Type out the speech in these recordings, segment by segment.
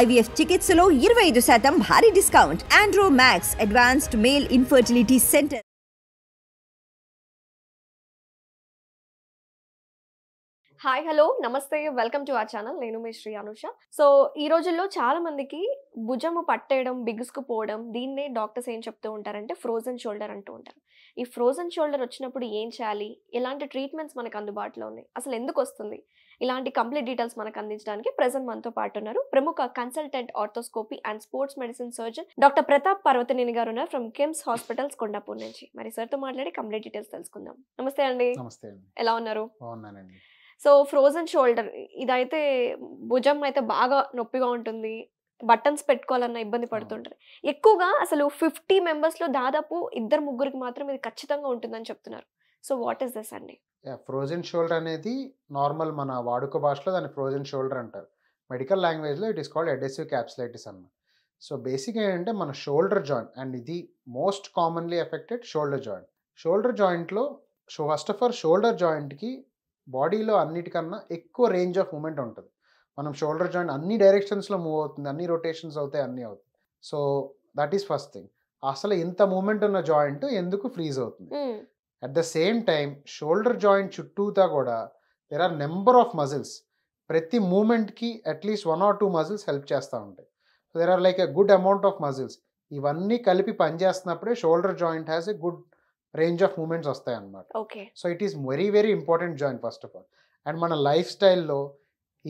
IVF చికిత్సలో ఇరవై ఐదు శాతం భారీ discount Andro Max advanced male infertility centre hi hello నమస్తే వెల్కమ్ టు ఆ ఛానల్ నేను మీ శ్రీ అనుష సో ఈ రోజుల్లో చాలా మందికి భుజము పట్టేయడం బిగుసుకుపోవడం దీన్నే డాక్టర్స్ ఏం చెప్తూ ఉంటారంటే ఫ్రోజన్ షోల్డర్ అంటూ ఉంటారు ఈ ఫ్రోజన్ షోల్డర్ వచ్చినప్పుడు ఏం చేయాలి ఇలాంటి ట్రీట్మెంట్స్ మనకు అందుబాటులో ఉన్నాయి అసలు ఎందుకు వస్తుంది ఇలాంటి కంప్లీట్ డీటెయిల్స్ మనకు అందించడానికి ప్రజెంట్ మనతో పాటు ఉన్నారు ప్రముఖ consultant arthroscopy and sports medicine surgeon doctor Pratap Parvataneni గారు ఉన్నారు ఫ్రమ్ కిమ్స్ హాస్పిటల్స్ కొండాపూర్ నుంచి మరి సార్తో మాట్లాడి కంప్లీట్ డీటెయిల్స్ తెలుసుకుందాం నమస్తే అండి ఎలా ఉన్నారు సో ఫ్రోజన్ షోల్డర్ ఇదైతే భుజం అయితే బాగా నొప్పిగా ఉంటుంది బటన్స్ పెట్టుకోవాలన్న ఇబ్బంది పడుతుంటారు ఎక్కువగా అసలు ఫిఫ్టీ మెంబర్స్లో దాదాపు ఇద్దరు ముగ్గురికి మాత్రం ఇది ఖచ్చితంగా ఉంటుందని చెప్తున్నారు సో వాట్ ఇస్ దిస్ అండి ఫ్రోజన్ షోల్డర్ అనేది నార్మల్ మన వాడుక భాషలో దాన్ని ఫ్రోజన్ షోల్డర్ అంటారు మెడికల్ లాంగ్వేజ్లో it is called adhesive capsulitis అన్నమాట సో బేసిక్గా ఏంటంటే మన షోల్డర్ జాయింట్ అండ్ ఇది most commonly affected shoulder joint shoulder జాయింట్లో so first of all shoulder జాయింట్కి బాడీలో అన్నిటికన్నా ఎక్కువ రేంజ్ ఆఫ్ మూమెంట్ ఉంటుంది మనం షోల్డర్ జాయింట్ అన్ని డైరెక్షన్స్లో మూవ్ అవుతుంది అన్ని రొటేషన్స్ అవుతాయి అన్నీ అవుతాయి so that is first thing అసలు ఇంత మూమెంట్ ఉన్న జాయింట్ ఎందుకు ఫ్రీజ్ అవుతుంది at the same time shoulder joint చుట్టూతా కూడా there are number of muscles ప్రతి మూమెంట్కి at least one or two muscles help చేస్తూ ఉంటాయి there are like a good amount of muscles ఇవన్నీ కలిపి పనిచేస్తున్నప్పుడే shoulder joint has a good range of moments వస్తాయి అన్నమాట so it is very very important joint first of all and మన life స్టైల్లో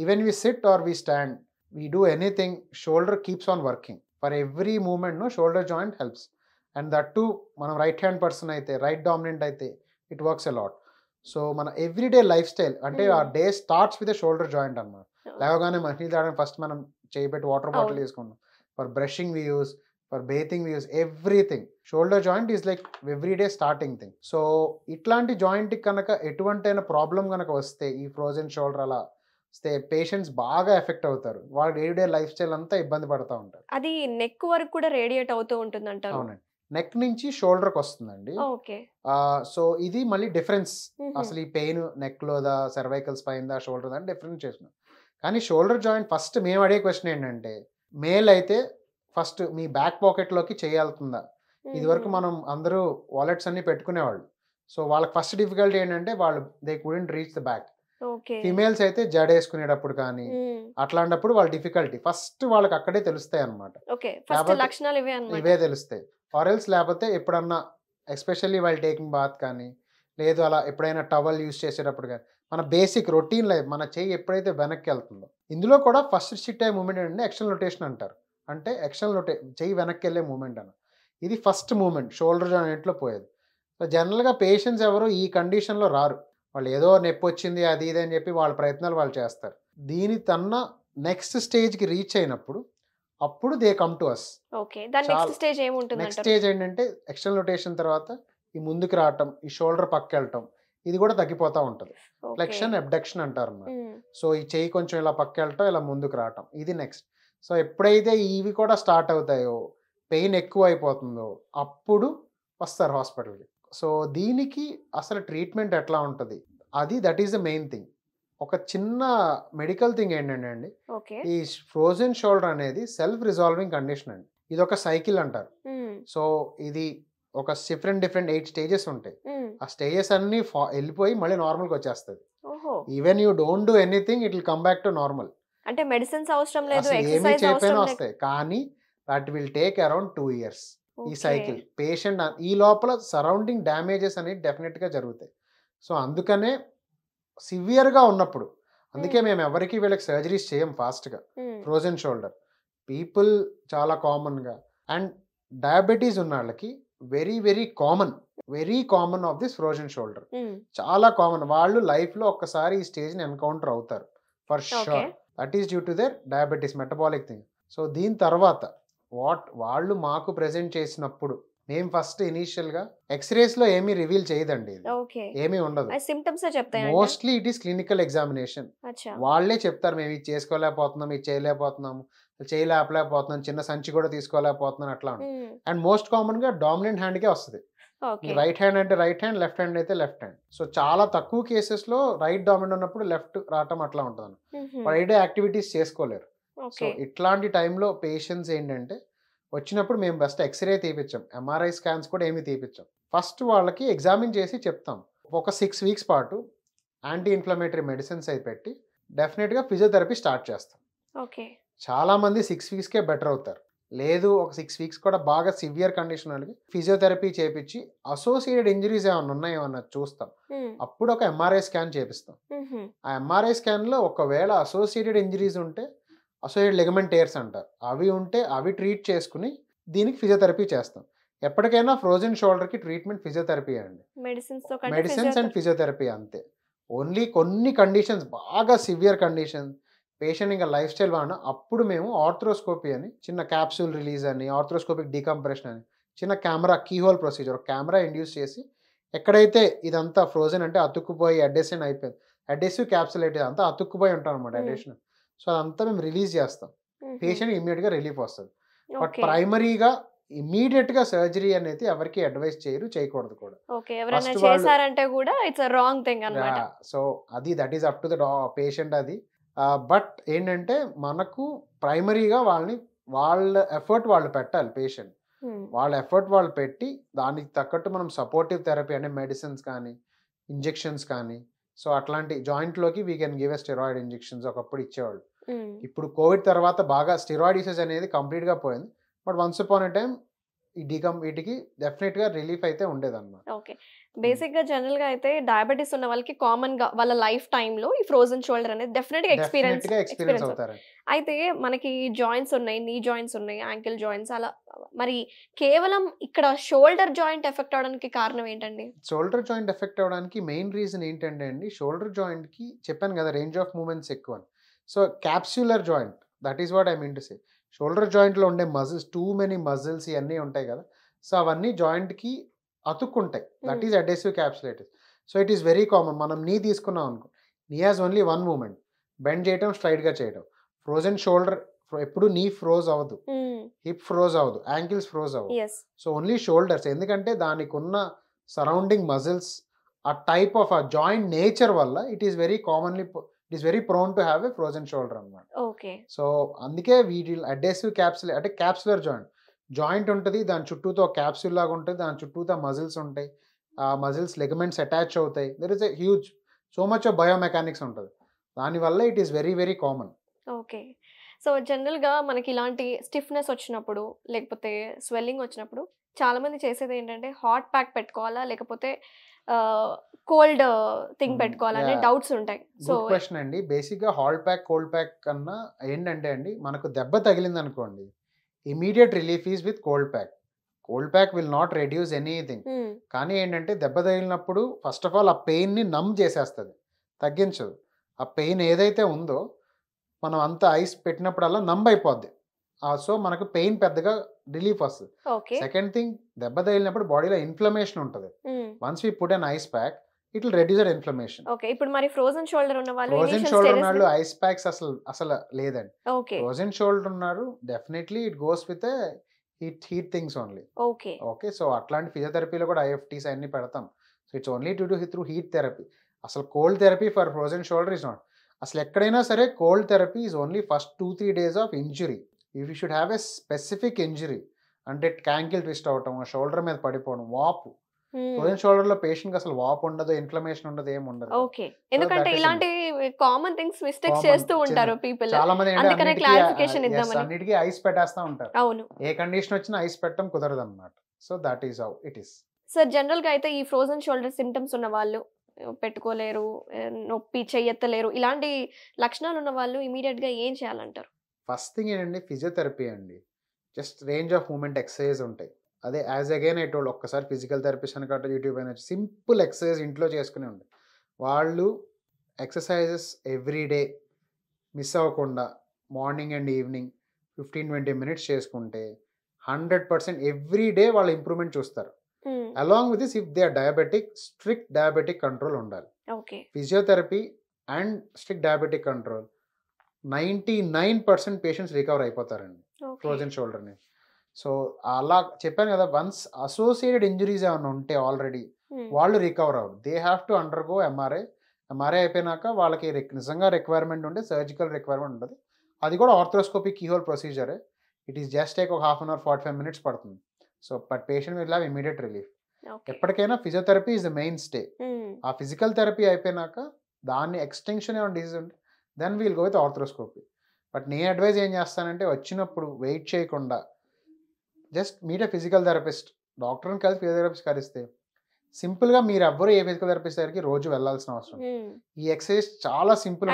even we sit or we stand we do anything shoulder keeps on working for every మూమెంట్ను shoulder joint helps and that to మనం right hand person అయితే right dominant అయితే it works a lot so మన every day life style అంటే hmm. ఆ day starts with shoulder joint అనమాట లేవగానే మహిళ ఫస్ట్ మనం చేయబెట్టి వాటర్ బాటిల్ తీసుకుంటాం for brushing we use for bathing use everything shoulder joint is like everyday starting thing so ఇట్లాంటి జాయింట్కి కనుక ఎటువంటి అయినా ప్రాబ్లం కనుక వస్తే ఈ ఫ్రోజన్ షోల్డర్ అలా వస్తే పేషెంట్స్ బాగా ఎఫెక్ట్ అవుతారు వాళ్ళ డే డే లైఫ్ స్టైల్ అంతా ఇబ్బంది పడుతూ ఉంటారు అది నెక్ వరకు కూడా రేడియేట్ అవుతూ ఉంటుంది అంటారు అవునండి నెక్ నుంచి షోల్డర్కి వస్తుందండి సో ఇది మళ్ళీ డిఫరెన్స్ అసలు ఈ పెయిన్ దా సర్వైకల్ స్పైన్ దా షోల్డర్ దా డిఫరెన్స్ చేసుకున్నాం కానీ షోల్డర్ జాయింట్ ఫస్ట్ మేము అడిగే క్వశ్చన్ ఏంటంటే మేల్ అయితే ఫస్ట్ మీ బ్యాక్ పాకెట్లోకి చేయగలుగుతుందా ఇదివరకు మనం అందరూ వాలెట్స్ అన్ని పెట్టుకునేవాళ్ళు సో వాళ్ళకి ఫస్ట్ డిఫికల్టీ ఏంటంటే వాళ్ళు they couldn't reach the back females అయితే జడ వేసుకునేటప్పుడు కానీ అట్లాంటప్పుడు వాళ్ళ డిఫికల్టీ ఫస్ట్ వాళ్ళకి అక్కడే తెలుస్తాయి అనమాట ఇవే తెలుస్తాయి ఆరెల్స్ లేకపోతే ఎప్పుడన్నా ఎస్పెషల్లీ వాళ్ళు టేకింగ్ బాత్ కానీ లేదు అలా ఎప్పుడైనా టవల్ యూస్ చేసేటప్పుడు కానీ మన బేసిక్ రొటీన్ లైఫ్ మన చేయి ఎప్పుడైతే వెనక్కి వెళ్తుందో ఇందులో కూడా ఫస్ట్ సిట్ అయ్యే మూమెంట్ ఏంటంటే ఎక్స్టర్నల్ రొటేషన్ అంటారు అంటే ఎక్స్టర్నల్ రొటేట్ చెయ్యి వెనక్కి వెళ్ళే మూమెంట్ అని ఇది ఫస్ట్ మూమెంట్ షోల్డర్ జాయింట్లో పోయేది సో జనరల్గా పేషెంట్స్ ఎవరు ఈ కండిషన్లో రారు వాళ్ళు ఏదో నొప్పి వచ్చింది అది ఇది అని చెప్పి వాళ్ళ ప్రయత్నాలు వాళ్ళు చేస్తారు దీని తన్న నెక్స్ట్ స్టేజ్కి రీచ్ అయినప్పుడు అప్పుడు they come to us next stage ఏంటంటే ఎక్స్టర్నల్ రొటేషన్ తర్వాత ఈ ముందుకు రావటం ఈ షోల్డర్ పక్క వెళ్ళటం ఇది కూడా తగ్గిపోతూ ఉంటుంది ఫ్లెక్షన్ అబ్డక్షన్ అంటారు సో ఈ చెయ్యి కొంచెం ఇలా పక్క వెళ్ళటం ఇలా ముందుకు రావటం ఇది నెక్స్ట్ సో ఎప్పుడైతే ఇవి కూడా స్టార్ట్ అవుతాయో పెయిన్ ఎక్కువ అయిపోతుందో అప్పుడు వస్తారు హాస్పిటల్కి సో దీనికి అసలు ట్రీట్మెంట్ ఎట్లా ఉంటుంది అది that is the main thing ఒక చిన్న మెడికల్ థింగ్ ఏంటంటే అండి ఈ ఫ్రోజన్ షోల్డర్ అనేది సెల్ఫ్ రిజాల్వింగ్ కండిషన్ అండి ఇది ఒక సైకిల్ అంటారు సో ఇది ఒక డిఫరెంట్ డిఫరెంట్ ఎయిట్ స్టేజెస్ ఉంటాయి ఆ స్టేజెస్ అన్ని వెళ్ళిపోయి మళ్ళీ నార్మల్కి వచ్చేస్తుంది even you don't do anything it will come back to normal అంటే మెడిసిన్స్ అవసరం లేదు ఏమీ చేయకపోయినా వస్తాయి కానీ that will take around two years ఈ సైకిల్ పేషెంట్ ఈ లోపల సరౌండింగ్ డ్యామేజెస్ అనేవి డెఫినెట్గా జరుగుతాయి సో అందుకనే సివియర్గా ఉన్నప్పుడు అందుకే మేము ఎవరికి వీళ్ళకి సర్జరీస్ చేయం ఫాస్ట్గా ఫ్రోజన్ షోల్డర్ పీపుల్ చాలా కామన్గా అండ్ డయాబెటీస్ ఉన్న వాళ్ళకి very very common very common of this frozen shoulder చాలా కామన్ వాళ్ళు లైఫ్లో ఒక్కసారి ఈ స్టేజ్ని ఎన్కౌంటర్ అవుతారు for sure that is due to their diabetes metabolic thing so దీని తర్వాత వాట్ వాళ్ళు మాకు ప్రజెంట్ చేసినప్పుడు మేము ఫస్ట్ ఇనీషియల్ గా ఎక్స్రేస్ లో ఏమీ రివీల్ చేయదండి ఏమి ఉండదు symptoms mostly it is clinical examination వాళ్ళే చెప్తారు మేము ఇది చేసుకోలేకపోతున్నాం ఇది చేయలేకపోతున్నాము చేయలేకపోతున్నాం చిన్న సంచి కూడా తీసుకోలేకపోతున్నాం అట్లా అండ్ మోస్ట్ కామన్ గా డామినెంట్ హ్యాండ్ కే వస్తుంది రైట్ హ్యాండ్ అంటే రైట్ హ్యాండ్ లెఫ్ట్ హ్యాండ్ అయితే లెఫ్ట్ హ్యాండ్ సో చాలా తక్కువ కేసెస్ లో రైట్ డామినెంట్ ఉన్నప్పుడు లెఫ్ట్ రావటం అట్లా ఉంటుంది రైట్ యాక్టివిటీస్ చేసుకోలేరు సో ఇట్లాంటి టైంలో పేషెంట్స్ ఏంటంటే వచ్చినప్పుడు మేము బెస్ట్ ఎక్స్రే తీపించాం ఎంఆర్ఐ స్కాన్స్ కూడా ఏమి తీపించాం ఫస్ట్ వాళ్ళకి ఎగ్జామిన్ చేసి చెప్తాం ఒక సిక్స్ వీక్స్ పాటు యాంటీ ఇన్ఫ్లమేటరీ మెడిసిన్స్ అయి పెట్టి డెఫినెట్గా ఫిజియోథెరపీ స్టార్ట్ చేస్తాం ఓకే మంది సిక్స్ వీక్స్కే బెటర్ అవుతారు లేదు ఒక సిక్స్ వీక్స్ కూడా బాగా సివియర్ కండిషన్ వాళ్ళకి ఫిజియోథెరపీ చేపించి అసోసియేటెడ్ ఇంజరీస్ ఏమైనా ఉన్నాయో అన్న చూస్తాం అప్పుడు ఒక ఎంఆర్ఐ స్కాన్ చేపిస్తాం ఆ ఎంఆర్ఐ స్కాన్లో ఒకవేళ అసోసియేటెడ్ ఇంజరీస్ ఉంటే అసోసియేటెడ్ లెగమెంట్ టేర్స్ అంటారు అవి ఉంటే అవి ట్రీట్ చేసుకుని దీనికి ఫిజియోథెరపీ చేస్తాం ఎప్పటికైనా ఫ్రోజన్ షోల్డర్ కి ట్రీట్మెంట్ ఫిజియోథెరపీ అండి మెడిసిన్స్ అండ్ ఫిజియోథెరపీ అంతే ఓన్లీ కొన్ని కండిషన్స్ బాగా సివియర్ కండిషన్స్ పేషెంట్ ఇంకా లైఫ్ స్టైల్ బాగున్నా అప్పుడు మేము ఆర్థ్రోస్కోపీ అని చిన్న క్యాప్సూల్ రిలీజ్ అని ఆర్థ్రోస్కోపిక్ డీకంప్రెషన్ అని చిన్న camera keyhole procedure camera induce చేసి ఎక్కడైతే ఇదంతా ఫ్రోజన్ అంటే అతుక్కుపోయి అడ్డెసిన్ అయిపోయింది అడ్డెసివ్ క్యాప్సులేట్ అంతా అతుక్కుపోయి ఉంటాం అనమాట అడ్డెషన్ సో అదంతా మేము రిలీజ్ చేస్తాం పేషెంట్ ఇమీడియట్గా రిలీఫ్ వస్తుంది బట్ ప్రైమరీగా ఇమీడియట్ గా సర్జరీ అనేది ఎవరికి అడ్వైస్ చేయరు చేయకూడదు కూడా ఓకే ఎవరైనా చేశారంటే కూడా ఇట్స్ రాంగ్ థింగ్ అన్నమాట సో అది that is up to the patient అది బట్ ఏంటంటే మనకు ప్రైమరీగా వాళ్ళని వాళ్ళ ఎఫర్ట్ వాళ్ళు పెట్టాలి పేషెంట్ వాళ్ళ ఎఫర్ట్ వాళ్ళు పెట్టి దానికి తగ్గట్టు మనం సపోర్టివ్ థెరపీ అంటే మెడిసిన్స్ కానీ ఇంజెక్షన్స్ కానీ సో అట్లాంటి జాయింట్లోకి we can give a steroid injections ఒకప్పుడు ఇచ్చేవాళ్ళు ఇప్పుడు కోవిడ్ తర్వాత బాగా స్టెరాయిడ్ యూసేజ్ అనేది కంప్లీట్గా పోయింది but once upon a time డికం వీటికి డెఫినెట్ గా రిలీఫ్ అయితే ఉండేదన్నమాట ఓకే బేసిక్ గా జనరల్ గా అయితే డయాబెటీస్ ఉన్న వాళ్ళకి కామన్ గా వాళ్ళ లైఫ్ టైమ్ లో ఈ ఫ్రోజన్ షోల్డర్ అనేది డెఫినెట్ గా ఎక్స్పీరియన్స్ ఎక్స్పీరియన్స్ అవుతారు అయితే మనకి జాయింట్స్ ఉన్నాయి నీ జాయింట్స్ ఉన్నాయి యాంకిల్ జాయింట్స్ అలా మరి కేవలం ఇక్కడ షోల్డర్ జాయింట్ ఎఫెక్ట్ అవడానికి కారణం ఏంటండి షోల్డర్ జాయింట్ ఎఫెక్ట్ అవడానికి మెయిన్ రీజన్ ఏంటంటే అండి షోల్డర్ జాయింట్ కి చెప్పాను కదా రేంజ్ ఆఫ్ మూమెంట్స్ ఎక్కువ so capsular joint that is what I mean to say shoulder జాయింట్లో ఉండే మజిల్స్ టూ మెనీ మజిల్స్ ఇవన్నీ ఉంటాయి కదా సో అవన్నీ జాయింట్కి అతుక్కుంటాయి that is adhesive capsulitis so it is very common మనం నీ తీసుకున్నాం అనుకో knee has only one moment bend చేయటం స్ట్రైట్గా చేయటం ఫ్రోజన్ షోల్డర్ ఎప్పుడు నీ ఫ్రోజ్ అవ్వదు హిప్ ఫ్రోజ్ అవ్వదు యాంకిల్స్ ఫ్రోజ్ అవ్వదు సో ఓన్లీ షోల్డర్స్ ఎందుకంటే దానికి ఉన్న సరౌండింగ్ మజిల్స్ ఆ టైప్ ఆఫ్ ఆ జాయింట్ నేచర్ వల్ల it is very commonly it is very prone to have a frozen shoulder అనమాట సో అందుకే వీటి అడ్డేసివ్ క్యాప్సులే అంటే క్యాప్సులర్ జాయింట్ జాయింట్ ఉంటుంది దాని చుట్టూతో క్యాప్సుల్ లాగా ఉంటుంది దాని చుట్టూతో మజిల్స్ ఉంటాయి ఆ మజిల్స్ లెగమెంట్స్ అటాచ్ అవుతాయి there is a huge so much of biomechanics ఉంటుంది దానివల్ల it is very very common okay so జనరల్గా మనకి ఇలాంటి స్టిఫ్నెస్ వచ్చినప్పుడు లేకపోతే స్వెల్లింగ్ వచ్చినప్పుడు చాలామంది చేసేది ఏంటంటే హాట్ ప్యాక్ పెట్టుకోవాలా లేకపోతే కోల్డ్ uh, థింగ్ పెట్టుకోవాలనే డౌట్స్ ఉంటాయి సో క్వశ్చన్ అండి బేసిక్ గా హాల్ ప్యాక్ కోల్డ్ ప్యాక్ కన్నా ఏంటంటే అండి మనకు దెబ్బ తగిలింది అనుకోండి immediate relief is with cold pack cold pack will not reduce anything కానీ ఏంటంటే దెబ్బ తగిలినప్పుడు ఫస్ట్ ఆఫ్ ఆల్ ఆ పెయిన్ ని నమ్ చేసేస్తుంది తగ్గించదు ఆ పెయిన్ ఏదైతే ఉందో మనం అంత ఐస్ పెట్టినప్పుడల్లా నమ్ అయిపోద్ది సో మనకు పెయిన్ పెద్దగా రిలీఫ్ వస్తుంది సెకండ్ థింగ్ దెబ్బ తగిలినప్పుడు బాడీలో ఇన్ఫ్లమేషన్ ఉంటుంది once we put on ice pack it will reduce the inflammation okay ఇప్పుడు మరి ఫ్రోజన్ షోల్డర్ ఉన్న వాళ్ళు ఫ్రోజన్ షోల్డర్ ఉన్న వాళ్ళు ఐస్ ప్యాక్స్ అసలు అసలు లేదండి ఓకే ఫ్రోజన్ షోల్డర్ ఉన్నారు definitely it goes with heat heat things only okay okay so అట్లాంటి ఫిజియోథెరపీలో కూడా ఐఎఫ్టీస్ అన్ని పెడతాం so it's only to do through heat therapy అసలు cold therapy for frozen shoulder is not అసలు ఎక్కడైనా సరే cold therapy is only first two three days of injury if you should have a specific injury అంటే ankle twist అవటం shoulder మీద పడిపోవడం వాపు కొలన్ shoulder లో పేషెంట్ అసలు వాపు ఉండదు ఇన్ఫ్లమేషన్ ఉండదు ఏమి ఉండదు ఓకే ఎందుకంటే ఇలాంటి కామన్ థింగ్స్ మిస్టేక్స్ చేస్తూ ఉంటారు పీపుల్ చాలా మంది అందుకనే క్లారిఫికేషన్ ఇద్దామని అన్నిటికీ ఐస్ పెట్టేస్తా ఉంటారు అవును ఏ కండిషన్ వచ్చినా ఐస్ పెట్టడం కుదరదు అన్నమాట so that is how it is sir general గా అయితే ఈ ఫ్రోజన్ షోల్డర్ సింటమ్స్ ఉన్న వాళ్ళు పెట్టుకోలేరు నొప్పి చెయ్యెత్తలేరు ఇలాంటి లక్షణాలు ఉన్న వాళ్ళు ఇమీడియట్ గా ఏం చేయాలంటారు ఫస్ట్ థింగ్ ఏంటండి ఫిజియోథెరపీ అండి just range of moment exercise ఉంటాయి అదే యాజ్ అగైన్ ఐటోళ్ళు ఒక్కసారి ఫిజికల్ థెరపీస్ అని కాబట్టి యూట్యూబ్ అయినా సింపుల్ ఎక్సర్సైజ్ ఇంట్లో చేసుకునే ఉండే వాళ్ళు ఎక్సర్సైజెస్ ఎవ్రీ డే మిస్ అవ్వకుండా morning and evening fifteen twenty minutes చేసుకుంటే హండ్రెడ్ పర్సెంట్ ఎవ్రీ డే వాళ్ళు ఇంప్రూవ్మెంట్ చూస్తారు along with this if they are diabetic strict diabetic control ఉండాలి physiotherapy and strict diabetic control ninety nine percent patients recover అయిపోతారండి frozen షోల్డర్ని so అలా చెప్పాను కదా once associated injuries ఏమైనా ఉంటే ఆల్రెడీ hmm. వాళ్ళు రికవర్ అవ్వరు they have to undergo MRI MRI అయిపోయినాక వాళ్ళకి నిజంగా రిక్వైర్మెంట్ ఉంటే సర్జికల్ రిక్వైర్మెంట్ ఉంటుంది అది కూడా ఆర్థోస్కోపిక్ కీహోల్ ప్రొసీజరే ఇట్ ఈస్ జస్ట్ టేక్ ఒక half an hour forty five minutes పడుతుంది so but patient will have immediate relief ఎప్పటికైనా physiotherapy is the mainstay ఆ ఫిజికల్ థెరపీ అయిపోయినాక దాన్ని ఎక్స్టెన్షన్ ఏమైనా డిసీజ్ ఉంటే then we'll go with arthroscopy but నేను advise ఏం చేస్తానంటే వచ్చినప్పుడు వెయిట్ చేయకుండా just meet a physical therapist డాక్టర్ని కలిసి ఫిజియోథెరపిస్ట్ కలిస్తే సింపుల్గా మీరు ఎవ్వరు ఏ ఫిజికల్ థెరపిస్ట్ దగ్గరికి రోజు వెళ్ళాల్సిన అవసరం ఈ ఎక్సర్సైజ్ చాలా సింపుల్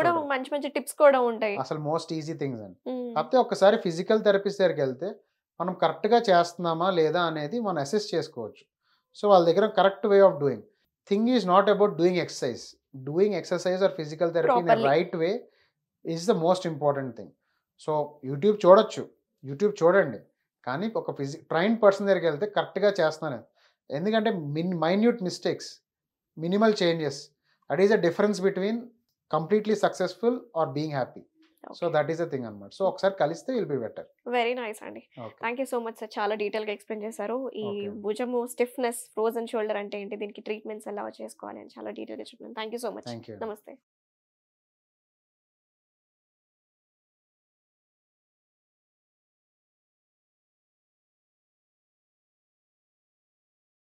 కూడా మంచి మంచి టిప్స్ కూడా ఉంటాయి అసలు మోస్ట్ ఈజీ థింగ్స్ అని కాకపోతే ఒకసారి ఫిజికల్ థెరపిస్ట్ దగ్గరికి వెళ్తే మనం కరెక్ట్గా చేస్తున్నామా లేదా అనేది మనం అసెస్ చేసుకోవచ్చు సో వాళ్ళ దగ్గర correct way of doing thing is not about doing exercise doing exercise or physical therapy in right way is the most important thing so YouTube చూడొచ్చు యూట్యూబ్ చూడండి కానీ ఒక ఫిజి ట్రైన్ పర్సన్ దగ్గరికి వెళ్తే కరెక్ట్గా చేస్తున్నాను ఎందుకంటే min minute mistakes minimal changes at is a difference between completely successful or being happy so that is a thing అన్నమాట సో ఒకసారి కలిస్తే will be better very nice అండి thank you so much sir చాలా detail గా explain చేశారు ఈ భుజము stiffness frozen shoulder అంటే ఏంటి దీనికి ట్రీట్మెంట్స్ ఎలా చేసుకోవాలి అని చాలా డీటెయిల్ గా చెప్పాను థ్యాంక్ యూ సో మచ్ నమస్తే